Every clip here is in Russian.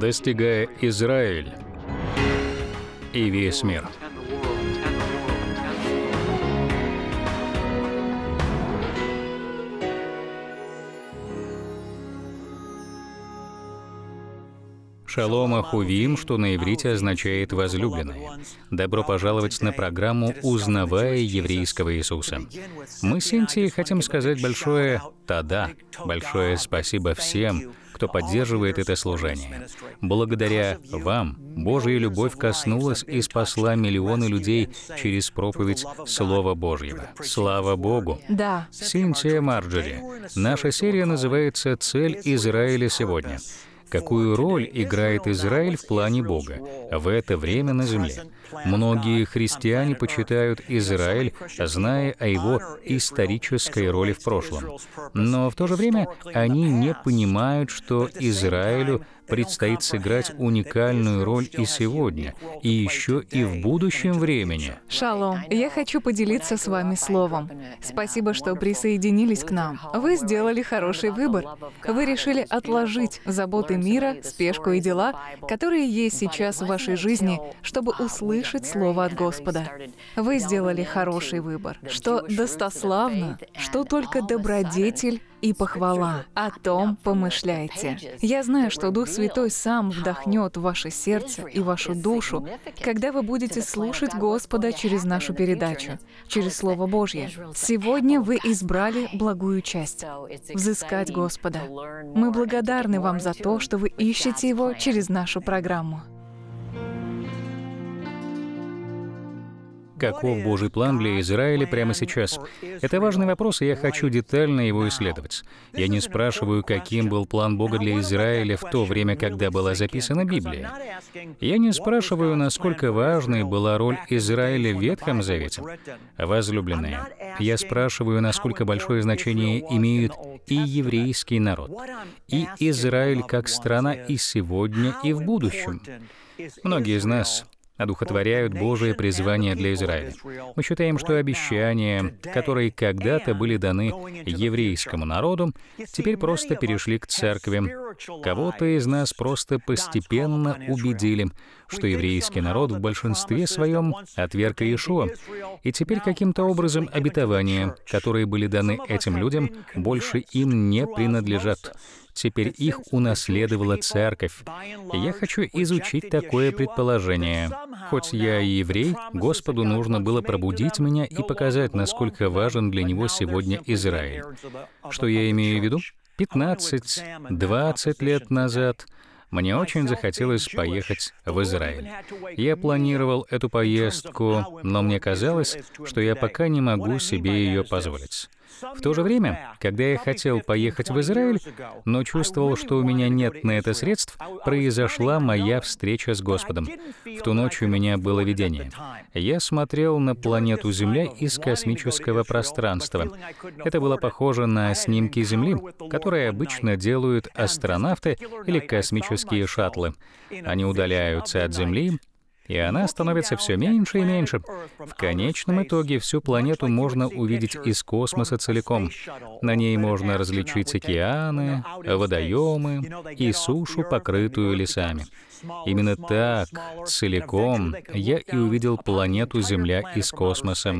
достигая Израиль и весь мир. Шалом Ахувим, что на иврите означает «возлюбленные». Добро пожаловать на программу «Узнавая еврейского Иисуса». Мы с Синтией хотим сказать большое «тада», большое спасибо всем, кто поддерживает это служение. Благодаря вам Божья любовь коснулась и спасла миллионы людей через проповедь Слова Божьего. Слава Богу! Да. Синтия Марджери. Наша серия называется «Цель Израиля сегодня» какую роль играет Израиль в плане Бога в это время на земле. Многие христиане почитают Израиль, зная о его исторической роли в прошлом. Но в то же время они не понимают, что Израилю предстоит сыграть уникальную роль и сегодня, и еще и в будущем времени. Шалом, я хочу поделиться с вами словом. Спасибо, что присоединились к нам. Вы сделали хороший выбор. Вы решили отложить заботы мира, спешку и дела, которые есть сейчас в вашей жизни, чтобы услышать слово от Господа. Вы сделали хороший выбор. Что достославно, что только добродетель и похвала. О том помышляйте. Я знаю, что Дух Святой Святой сам вдохнет в ваше сердце и вашу душу, когда вы будете слушать Господа через нашу передачу, через Слово Божье. Сегодня вы избрали благую часть — взыскать Господа. Мы благодарны вам за то, что вы ищете Его через нашу программу. каков Божий план для Израиля прямо сейчас. Это важный вопрос, и я хочу детально его исследовать. Я не спрашиваю, каким был план Бога для Израиля в то время, когда была записана Библия. Я не спрашиваю, насколько важной была роль Израиля в Ветхом Завете. Возлюбленные, я спрашиваю, насколько большое значение имеют и еврейский народ, и Израиль как страна и сегодня, и в будущем. Многие из нас одухотворяют Божие призвание для Израиля. Мы считаем, что обещания, которые когда-то были даны еврейскому народу, теперь просто перешли к церкви. Кого-то из нас просто постепенно убедили, что еврейский народ в большинстве своем отверг Иешуа, и теперь каким-то образом обетования, которые были даны этим людям, больше им не принадлежат теперь их унаследовала церковь. Я хочу изучить такое предположение. Хоть я и еврей, Господу нужно было пробудить меня и показать, насколько важен для него сегодня Израиль. Что я имею в виду? 15-20 лет назад мне очень захотелось поехать в Израиль. Я планировал эту поездку, но мне казалось, что я пока не могу себе ее позволить. В то же время, когда я хотел поехать в Израиль, но чувствовал, что у меня нет на это средств, произошла моя встреча с Господом. В ту ночь у меня было видение. Я смотрел на планету Земля из космического пространства. Это было похоже на снимки Земли, которые обычно делают астронавты или космические шаттлы. Они удаляются от Земли и она становится все меньше и меньше. В конечном итоге всю планету можно увидеть из космоса целиком. На ней можно различить океаны, водоемы и сушу, покрытую лесами. Именно так, целиком, я и увидел планету Земля из космоса.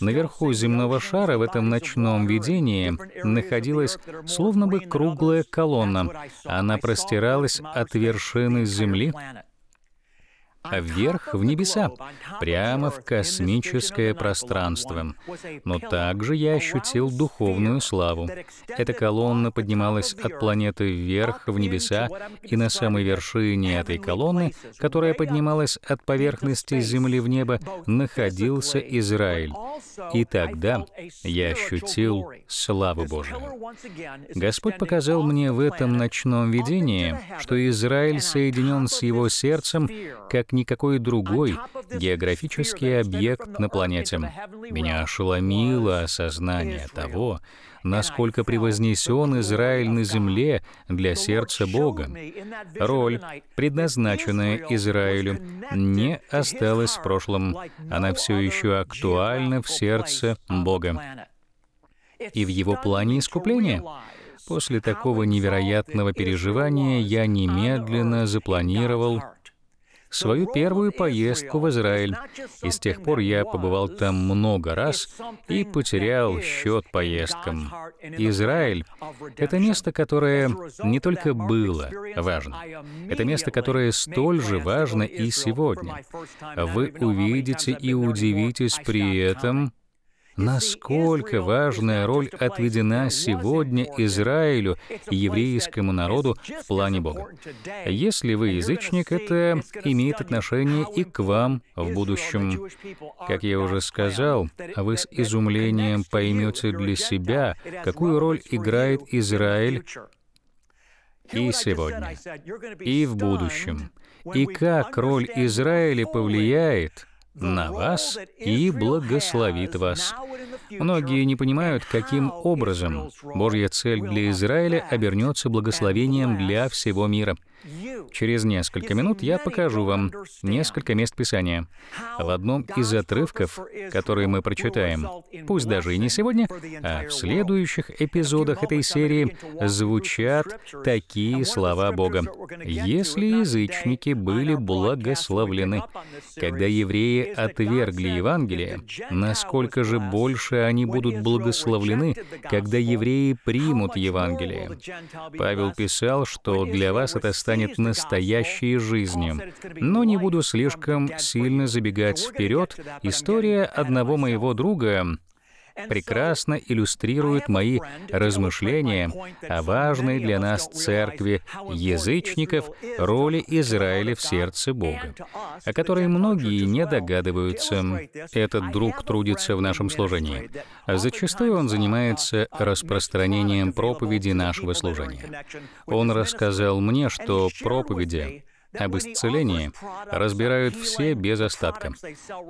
Наверху земного шара в этом ночном видении находилась словно бы круглая колонна. Она простиралась от вершины Земли а вверх в небеса, прямо в космическое пространство. Но также я ощутил духовную славу. Эта колонна поднималась от планеты вверх в небеса, и на самой вершине этой колонны, которая поднималась от поверхности Земли в небо, находился Израиль. И тогда я ощутил славу Божию. Господь показал мне в этом ночном видении, что Израиль соединен с его сердцем, как никакой другой географический объект на планете. Меня ошеломило осознание того, насколько превознесен Израиль на земле для сердца Бога. Роль, предназначенная Израилю, не осталась в прошлом. Она все еще актуальна в сердце Бога и в его плане искупления. После такого невероятного переживания я немедленно запланировал свою первую поездку в Израиль, и с тех пор я побывал там много раз и потерял счет поездкам. Израиль — это место, которое не только было важно, это место, которое столь же важно и сегодня. Вы увидите и удивитесь при этом, насколько важная роль отведена сегодня Израилю и еврейскому народу в плане Бога. Если вы язычник, это имеет отношение и к вам в будущем. Как я уже сказал, вы с изумлением поймете для себя, какую роль играет Израиль и сегодня, и в будущем, и как роль Израиля повлияет на вас и благословит вас. Многие не понимают, каким образом Божья цель для Израиля обернется благословением для всего мира — Через несколько минут я покажу вам несколько мест Писания в одном из отрывков, которые мы прочитаем. Пусть даже и не сегодня, а в следующих эпизодах этой серии звучат такие слова Бога. «Если язычники были благословлены, когда евреи отвергли Евангелие, насколько же больше они будут благословлены, когда евреи примут Евангелие?» Павел писал, что для вас это станет станет настоящей жизнью. Но не буду слишком сильно забегать вперед. История одного моего друга прекрасно иллюстрирует мои размышления о а важной для нас церкви язычников роли Израиля в сердце Бога, о которой многие не догадываются. Этот друг трудится в нашем служении. А зачастую он занимается распространением проповеди нашего служения. Он рассказал мне, что проповеди об исцелении разбирают все без остатка.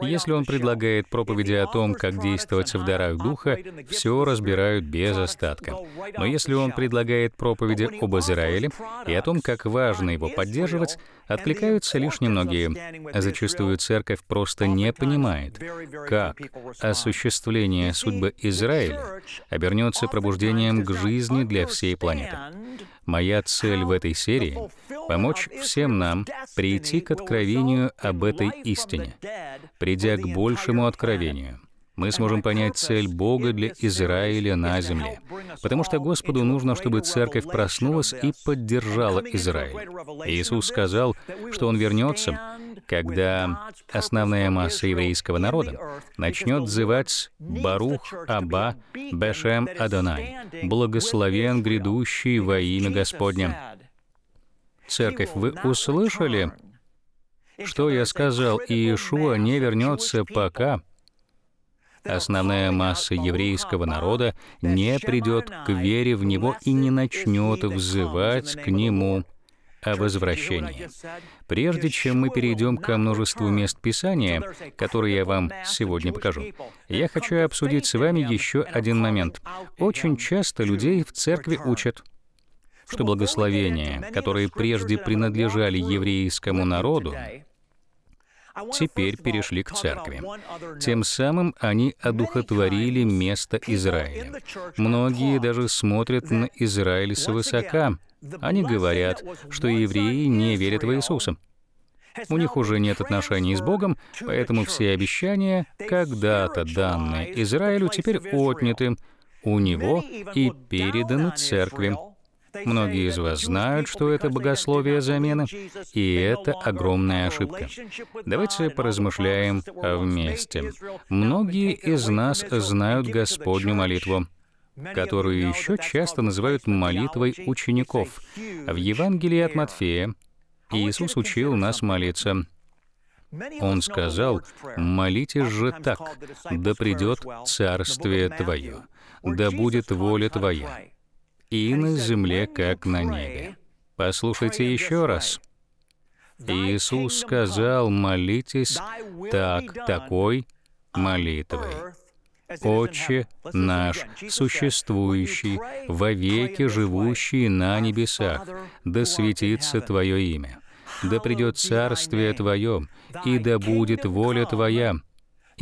Если он предлагает проповеди о том, как действовать в дарах Духа, все разбирают без остатка. Но если он предлагает проповеди об Израиле и о том, как важно его поддерживать, откликаются лишь немногие. Зачастую церковь просто не понимает, как осуществление судьбы Израиля обернется пробуждением к жизни для всей планеты. Моя цель в этой серии — помочь всем нам прийти к откровению об этой истине, придя к большему откровению — мы сможем понять цель Бога для Израиля на земле. Потому что Господу нужно, чтобы церковь проснулась и поддержала Израиль. Иисус сказал, что Он вернется, когда основная масса еврейского народа начнет звать «Барух Аба Бешем Адонай» — «Благословен грядущий во имя Господня». Церковь, вы услышали, что я сказал, Иешуа не вернется, пока основная масса еврейского народа не придет к вере в Него и не начнет взывать к Нему о возвращении. Прежде чем мы перейдем ко множеству мест Писания, которые я вам сегодня покажу, я хочу обсудить с вами еще один момент. Очень часто людей в церкви учат, что благословения, которые прежде принадлежали еврейскому народу, теперь перешли к церкви. Тем самым они одухотворили место Израиля. Многие даже смотрят на Израиль свысока. Они говорят, что евреи не верят в Иисуса. У них уже нет отношений с Богом, поэтому все обещания, когда-то данные Израилю, теперь отняты у него и переданы церкви. Многие из вас знают, что это богословие замены, и это огромная ошибка. Давайте поразмышляем вместе. Многие из нас знают Господню молитву которую еще часто называют молитвой учеников. В Евангелии от Матфея Иисус учил нас молиться. Он сказал, «Молитесь же так, да придет Царствие Твое, да будет воля Твоя» и на земле, как на небе. Послушайте еще раз. Иисус сказал, молитесь так, такой молитвой. Отче наш, существующий, вовеки живущий на небесах, да светится Твое имя, да придет Царствие Твое, и да будет воля Твоя,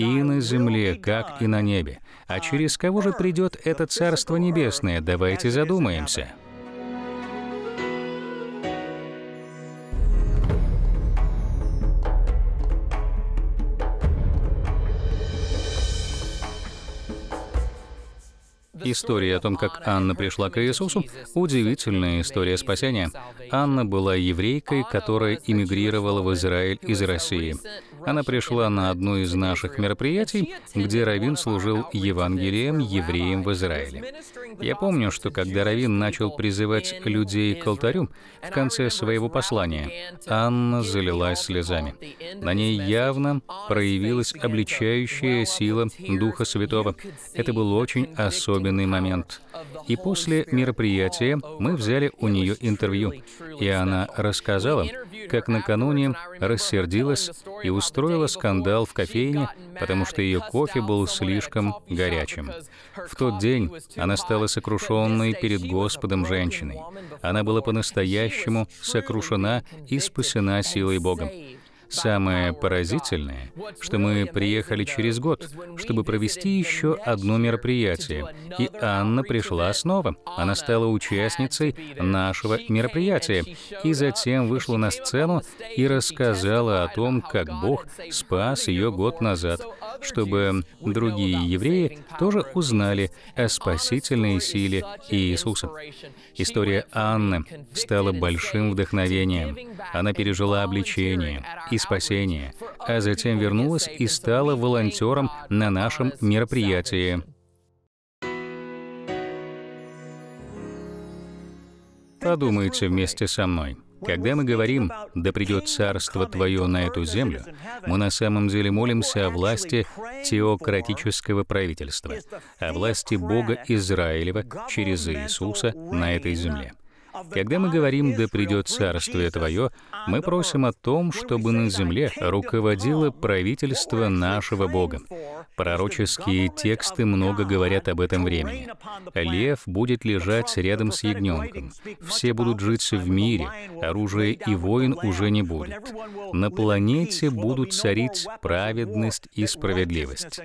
и на земле, как и на небе. А через кого же придет это Царство Небесное? Давайте задумаемся. История о том, как Анна пришла к Иисусу, удивительная история спасения. Анна была еврейкой, которая эмигрировала в Израиль из России. Она пришла на одно из наших мероприятий, где Равин служил Евангелием евреям в Израиле. Я помню, что когда Равин начал призывать людей к алтарю в конце своего послания, Анна залилась слезами. На ней явно проявилась обличающая сила Духа Святого. Это был очень особенный момент. И после мероприятия мы взяли у нее интервью, и она рассказала, как накануне рассердилась и устала устроила скандал в кофейне, потому что ее кофе был слишком горячим. В тот день она стала сокрушенной перед Господом женщиной. Она была по-настоящему сокрушена и спасена силой Бога. Самое поразительное, что мы приехали через год, чтобы провести еще одно мероприятие, и Анна пришла снова. Она стала участницей нашего мероприятия, и затем вышла на сцену и рассказала о том, как Бог спас ее год назад, чтобы другие евреи тоже узнали о спасительной силе Иисуса. История Анны стала большим вдохновением. Она пережила обличение и спасения, а затем вернулась и стала волонтером на нашем мероприятии. Подумайте вместе со мной. Когда мы говорим «Да придет царство Твое на эту землю», мы на самом деле молимся о власти теократического правительства, о власти Бога Израилева через Иисуса на этой земле. Когда мы говорим «Да придет Царствие Твое», мы просим о том, чтобы на земле руководило правительство нашего Бога. Пророческие тексты много говорят об этом времени. Лев будет лежать рядом с ягненком. Все будут жить в мире, оружия и воин уже не будет. На планете будут царить праведность и справедливость.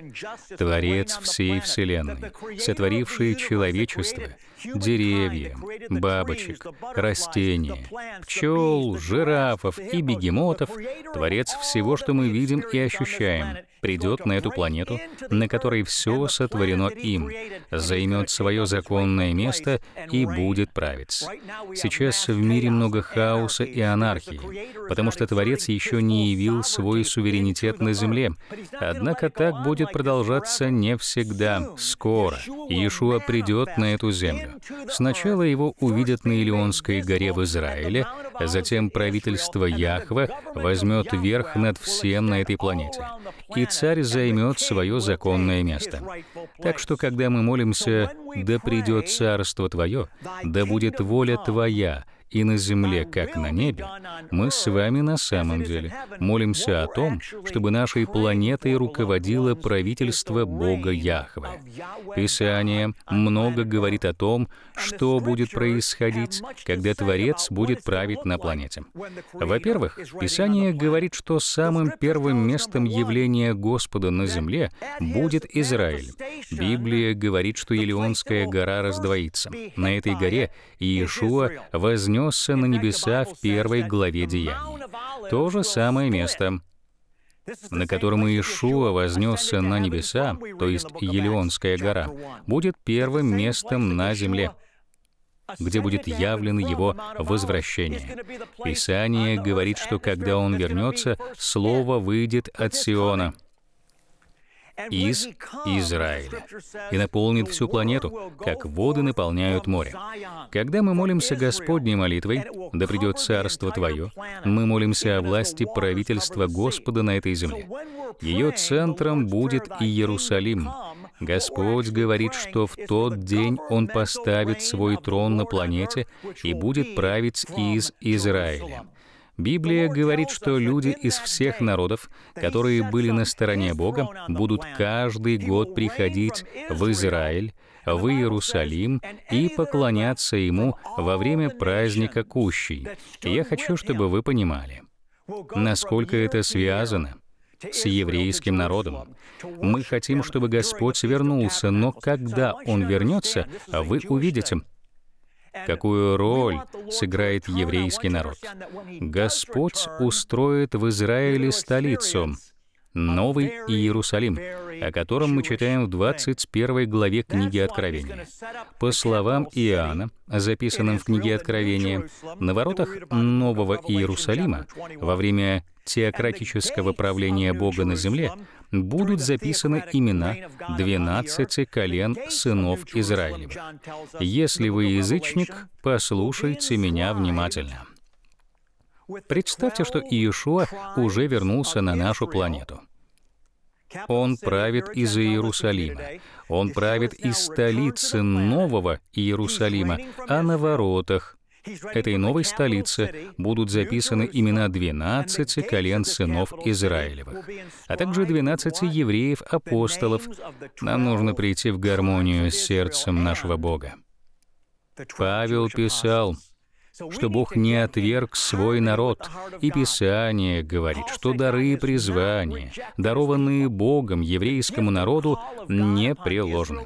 Творец всей Вселенной, сотворивший человечество — деревья, бабочек, растения, пчел, жирафов и бегемотов, Творец всего, что мы видим и ощущаем, придет на эту планету, на которой все сотворено им, займет свое законное место и будет править. Сейчас в мире много хаоса и анархии, потому что Творец еще не явил свой суверенитет на земле. Однако так будет продолжаться не всегда. Скоро Иешуа придет на эту землю. Сначала его увидят на Илионской горе в Израиле, затем правительство Яхве возьмет верх над всем на этой планете, и царь займет свое законное место. Так что, когда мы молимся «Да придет царство твое, да будет воля твоя», и на земле, как на небе, мы с вами на самом деле молимся о том, чтобы нашей планетой руководило правительство Бога Яхве. Писание много говорит о том, что будет происходить, когда Творец будет править на планете. Во-первых, Писание говорит, что самым первым местом явления Господа на земле будет Израиль. Библия говорит, что Елеонская гора раздвоится. На этой горе Иешуа вознес вознесся на небеса в первой главе Деяний. То же самое место, на котором Иешуа вознесся на небеса, то есть Елеонская гора, будет первым местом на земле где будет явлено его возвращение. Писание говорит, что когда он вернется, слово выйдет от Сиона — из Израиля и наполнит всю планету, как воды наполняют море. Когда мы молимся Господней молитвой, да придет Царство Твое, мы молимся о власти правительства Господа на этой земле. Ее центром будет и Иерусалим. Господь говорит, что в тот день Он поставит свой трон на планете и будет править из Израиля. Библия говорит, что люди из всех народов, которые были на стороне Бога, будут каждый год приходить в Израиль, в Иерусалим и поклоняться Ему во время праздника Кущей. я хочу, чтобы вы понимали, насколько это связано с еврейским народом. Мы хотим, чтобы Господь вернулся, но когда Он вернется, вы увидите, какую роль сыграет еврейский народ. Господь устроит в Израиле столицу, Новый Иерусалим, о котором мы читаем в 21 главе книги Откровения. По словам Иоанна, записанным в книге Откровения, на воротах Нового Иерусалима во время теократического правления Бога на земле будут записаны имена 12 колен сынов Израилев. Если вы язычник, послушайте меня внимательно. Представьте, что Иешуа уже вернулся на нашу планету. Он правит из Иерусалима. Он правит из столицы Нового Иерусалима, а на воротах этой новой столицы будут записаны имена 12 колен сынов Израилевых, а также 12 евреев-апостолов. Нам нужно прийти в гармонию с сердцем нашего Бога. Павел писал, что Бог не отверг свой народ. И Писание говорит, что дары призвания, дарованные Богом еврейскому народу, не приложены.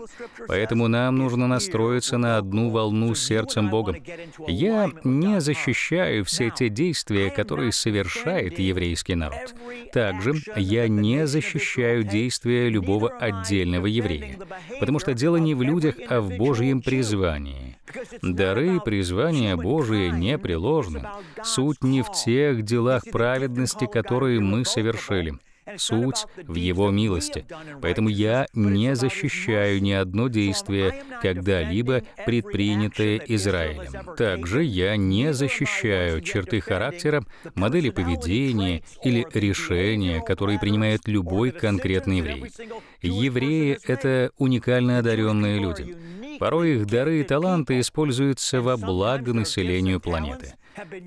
Поэтому нам нужно настроиться на одну волну сердцем Богом. Я не защищаю все те действия, которые совершает еврейский народ. Также я не защищаю действия любого отдельного еврея, потому что дело не в людях, а в Божьем призвании. Дары призвания Божьи которые непреложны, суть не в тех делах праведности, которые мы совершили. Суть в Его милости. Поэтому я не защищаю ни одно действие, когда-либо предпринятое Израилем. Также я не защищаю черты характера, модели поведения или решения, которые принимает любой конкретный еврей. Евреи — это уникально одаренные люди. Порой их дары и таланты используются во благо населению планеты.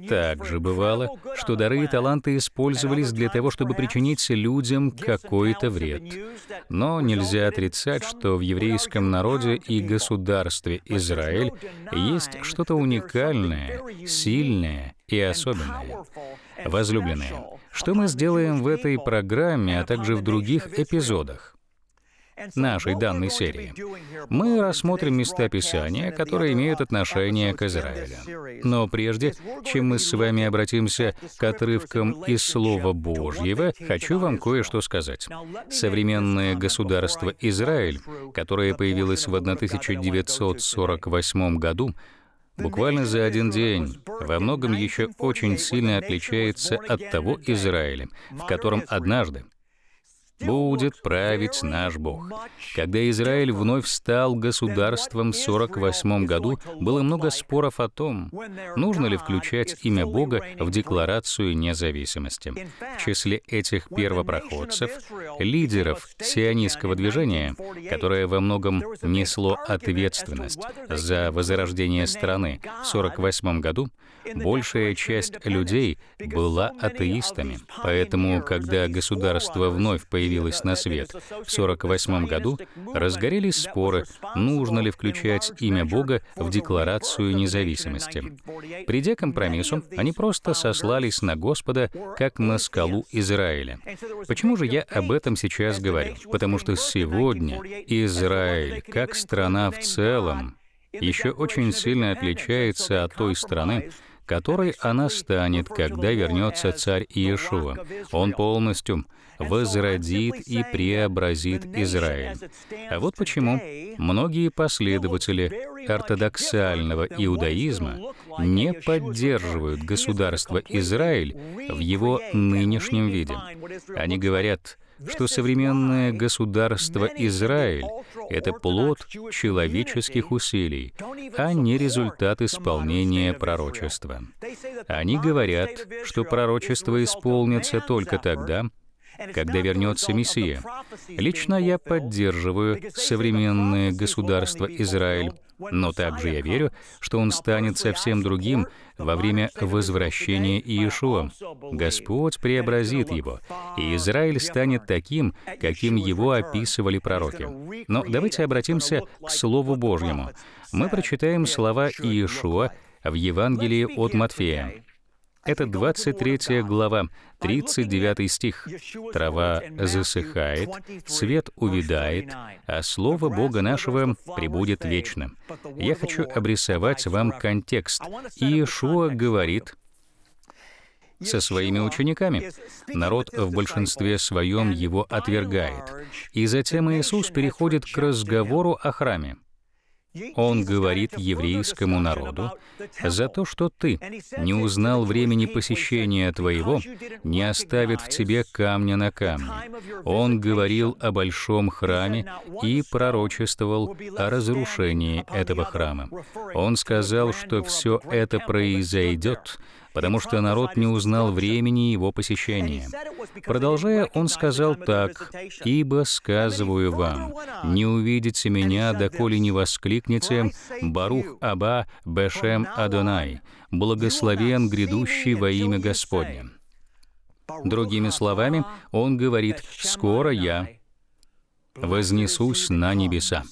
Также бывало, что дары и таланты использовались для того, чтобы причинить людям какой-то вред. Но нельзя отрицать, что в еврейском народе и государстве Израиль есть что-то уникальное, сильное и особенное. Возлюбленные, что мы сделаем в этой программе, а также в других эпизодах? нашей данной серии, мы рассмотрим места Писания, которые имеют отношение к Израилю. Но прежде, чем мы с вами обратимся к отрывкам из Слова Божьего, хочу вам кое-что сказать. Современное государство Израиль, которое появилось в 1948 году, буквально за один день, во многом еще очень сильно отличается от того Израиля, в котором однажды будет править наш Бог. Когда Израиль вновь стал государством в 1948 году, было много споров о том, нужно ли включать имя Бога в Декларацию независимости. В числе этих первопроходцев, лидеров сионистского движения, которое во многом несло ответственность за возрождение страны в 1948 году, большая часть людей была атеистами. Поэтому, когда государство вновь появилось появилась на свет. В 1948 году разгорелись споры, нужно ли включать имя Бога в Декларацию независимости. Придя к компромиссу, они просто сослались на Господа как на скалу Израиля. Почему же я об этом сейчас говорю? Потому что сегодня Израиль, как страна в целом, еще очень сильно отличается от той страны, которой она станет, когда вернется царь Иешуа. Он полностью возродит и преобразит Израиль. А вот почему многие последователи ортодоксального иудаизма не поддерживают государство Израиль в его нынешнем виде. Они говорят, что современное государство Израиль — это плод человеческих усилий, а не результат исполнения пророчества. Они говорят, что пророчество исполнится только тогда, когда вернется Мессия. Лично я поддерживаю современное государство Израиль, но также я верю, что он станет совсем другим во время возвращения Иешуа. Господь преобразит его, и Израиль станет таким, каким его описывали пророки. Но давайте обратимся к Слову Божьему. Мы прочитаем слова Иешуа в Евангелии от Матфея. Это 23 глава, 39 стих. «Трава засыхает, цвет увядает, а Слово Бога нашего пребудет вечно». Я хочу обрисовать вам контекст. Иешуа говорит, со своими учениками. Народ в большинстве своем его отвергает. И затем Иисус переходит к разговору о храме. Он говорит еврейскому народу, «За то, что ты не узнал времени посещения твоего, не оставит в тебе камня на камне». Он говорил о большом храме и пророчествовал о разрушении этого храма. Он сказал, что все это произойдет потому что народ не узнал времени его посещения. Продолжая, он сказал так, «Ибо сказываю вам, не увидите меня, доколе не воскликнете «Барух Аба Бешем Адонай», «Благословен грядущий во имя Господне». Другими словами, он говорит, «Скоро я вознесусь на небеса».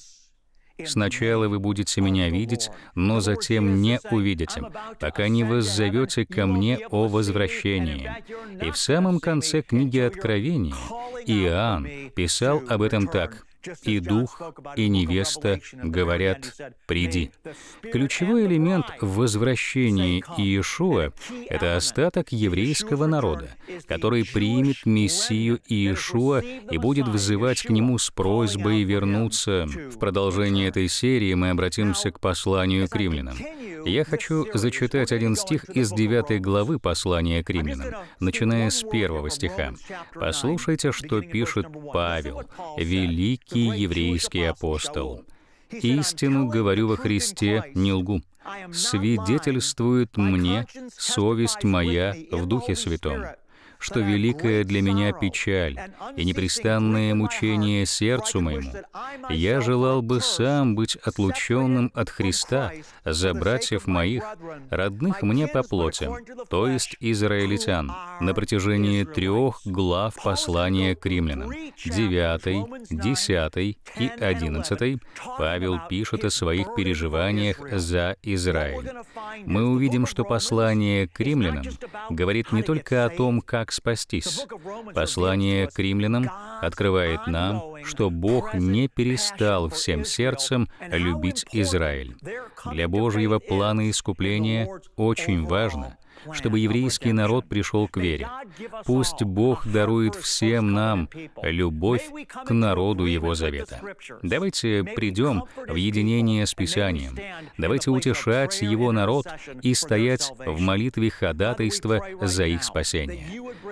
Сначала вы будете меня видеть, но затем не увидите, пока не воззовете ко мне о возвращении. И в самом конце книги Откровения Иоанн писал об этом так. И дух, и невеста говорят «приди». Ключевой элемент в возвращении Иешуа — это остаток еврейского народа, который примет Мессию Иешуа и будет взывать к нему с просьбой вернуться. В продолжении этой серии мы обратимся к посланию к римлянам. Я хочу зачитать один стих из 9 главы послания к римлянам, начиная с первого стиха. «Послушайте, что пишет Павел, великий еврейский апостол. «Истину говорю во Христе, не лгу. Свидетельствует мне совесть моя в Духе Святом» что великая для меня печаль и непрестанное мучение сердцу моему, я желал бы сам быть отлученным от Христа за братьев моих, родных мне по плоти, то есть израильтян, на протяжении трех глав послания к римлянам, 9, 10 и 11, Павел пишет о своих переживаниях за Израиль. Мы увидим, что послание к римлянам говорит не только о том, как спастись. Послание к римлянам открывает нам, что Бог не перестал всем сердцем любить Израиль. Для Божьего плана искупления очень важно — чтобы еврейский народ пришел к вере. Пусть Бог дарует всем нам любовь к народу Его завета. Давайте придем в единение с Писанием. Давайте утешать Его народ и стоять в молитве ходатайства за их спасение.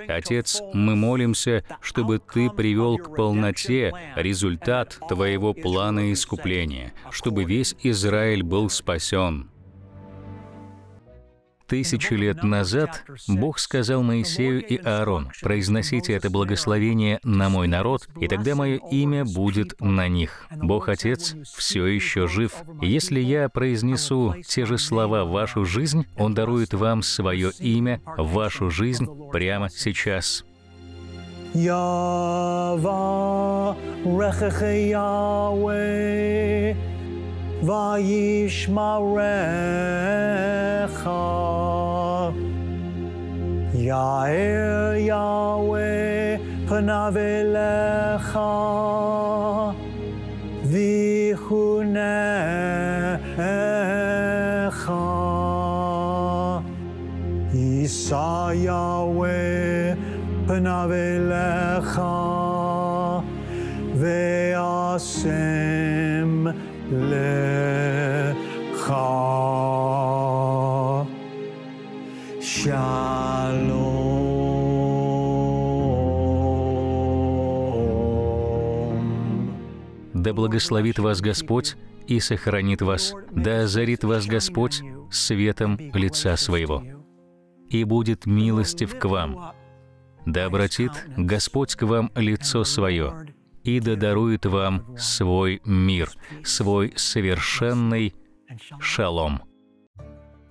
Отец, мы молимся, чтобы Ты привел к полноте результат Твоего плана искупления, чтобы весь Израиль был спасен. Тысячи лет назад Бог сказал Моисею и Аарону, «Произносите это благословение на мой народ, и тогда мое имя будет на них». Бог Отец все еще жив. Если я произнесу те же слова в вашу жизнь, Он дарует вам свое имя, вашу жизнь прямо сейчас. Yahweh, Yahweh, יאר יהוה פניו אליך, ויחונך. יישא יהוה פניו אליך, והשם לך. shine. Да благословит вас Господь и сохранит вас, да озарит вас Господь светом лица своего, и будет милостив к вам. Да обратит Господь к вам лицо свое, и да дарует вам свой мир, свой совершенный шалом.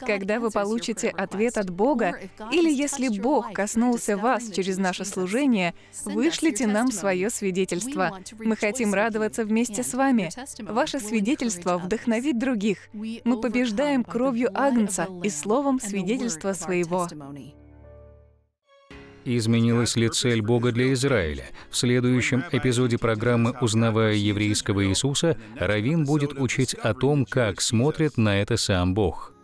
Когда вы получите ответ от Бога, или если Бог коснулся вас через наше служение, вышлите нам свое свидетельство. Мы хотим радоваться вместе с вами. Ваше свидетельство вдохновит других. Мы побеждаем кровью Агнца и словом свидетельства своего изменилась ли цель Бога для Израиля. В следующем эпизоде программы «Узнавая еврейского Иисуса» Равин будет учить о том, как смотрит на это сам Бог.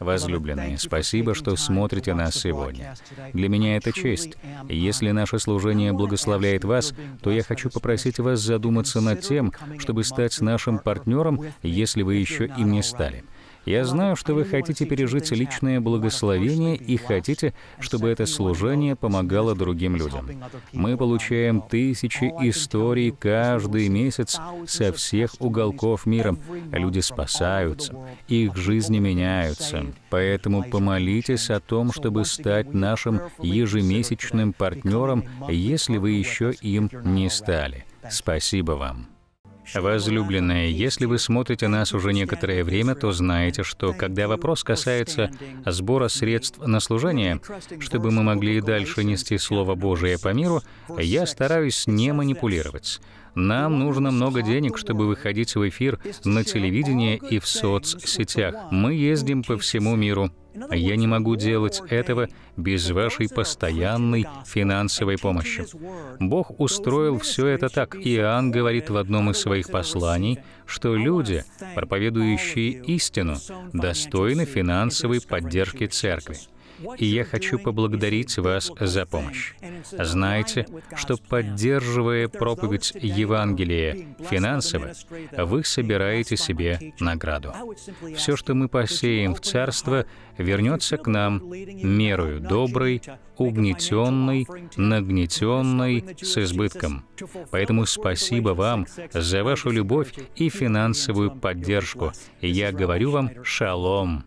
Возлюбленные, спасибо, что смотрите нас сегодня. Для меня это честь. Если наше служение благословляет вас, то я хочу попросить вас задуматься над тем, чтобы стать нашим партнером, если вы еще им не стали. Я знаю, что вы хотите пережить личное благословение и хотите, чтобы это служение помогало другим людям. Мы получаем тысячи историй каждый месяц со всех уголков мира. Люди спасаются, их жизни меняются. Поэтому помолитесь о том, чтобы стать нашим ежемесячным партнером, если вы еще им не стали. Спасибо вам. Возлюбленные, если вы смотрите нас уже некоторое время, то знаете, что когда вопрос касается сбора средств на служение, чтобы мы могли и дальше нести Слово Божие по миру, я стараюсь не манипулировать. Нам нужно много денег, чтобы выходить в эфир на телевидении и в соцсетях. Мы ездим по всему миру. Я не могу делать этого без вашей постоянной финансовой помощи. Бог устроил все это так. Иоанн говорит в одном из своих посланий, что люди, проповедующие истину, достойны финансовой поддержки церкви и я хочу поблагодарить вас за помощь. Знайте, что поддерживая проповедь Евангелия финансово, вы собираете себе награду. Все, что мы посеем в Царство, вернется к нам мерою доброй, угнетенной, нагнетенной, с избытком. Поэтому спасибо вам за вашу любовь и финансовую поддержку. Я говорю вам шалом.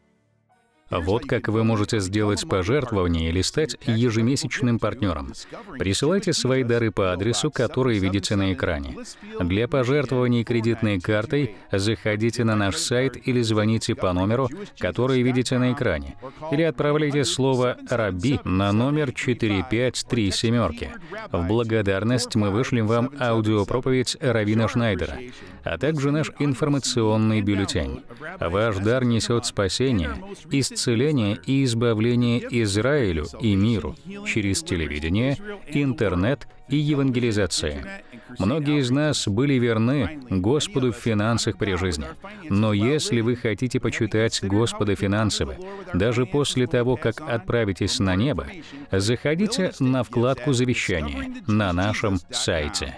Вот как вы можете сделать пожертвование или стать ежемесячным партнером. Присылайте свои дары по адресу, который видите на экране. Для пожертвований кредитной картой заходите на наш сайт или звоните по номеру, который видите на экране, или отправляйте слово «Раби» на номер 4537. В благодарность мы вышлем вам аудиопроповедь Равина Шнайдера, а также наш информационный бюллетень. Ваш дар несет спасение, исцеление, исцеление и избавление Израилю и миру через телевидение, интернет и евангелизация. Многие из нас были верны Господу в финансах при жизни. Но если вы хотите почитать Господа финансово, даже после того, как отправитесь на небо, заходите на вкладку «Завещание» на нашем сайте.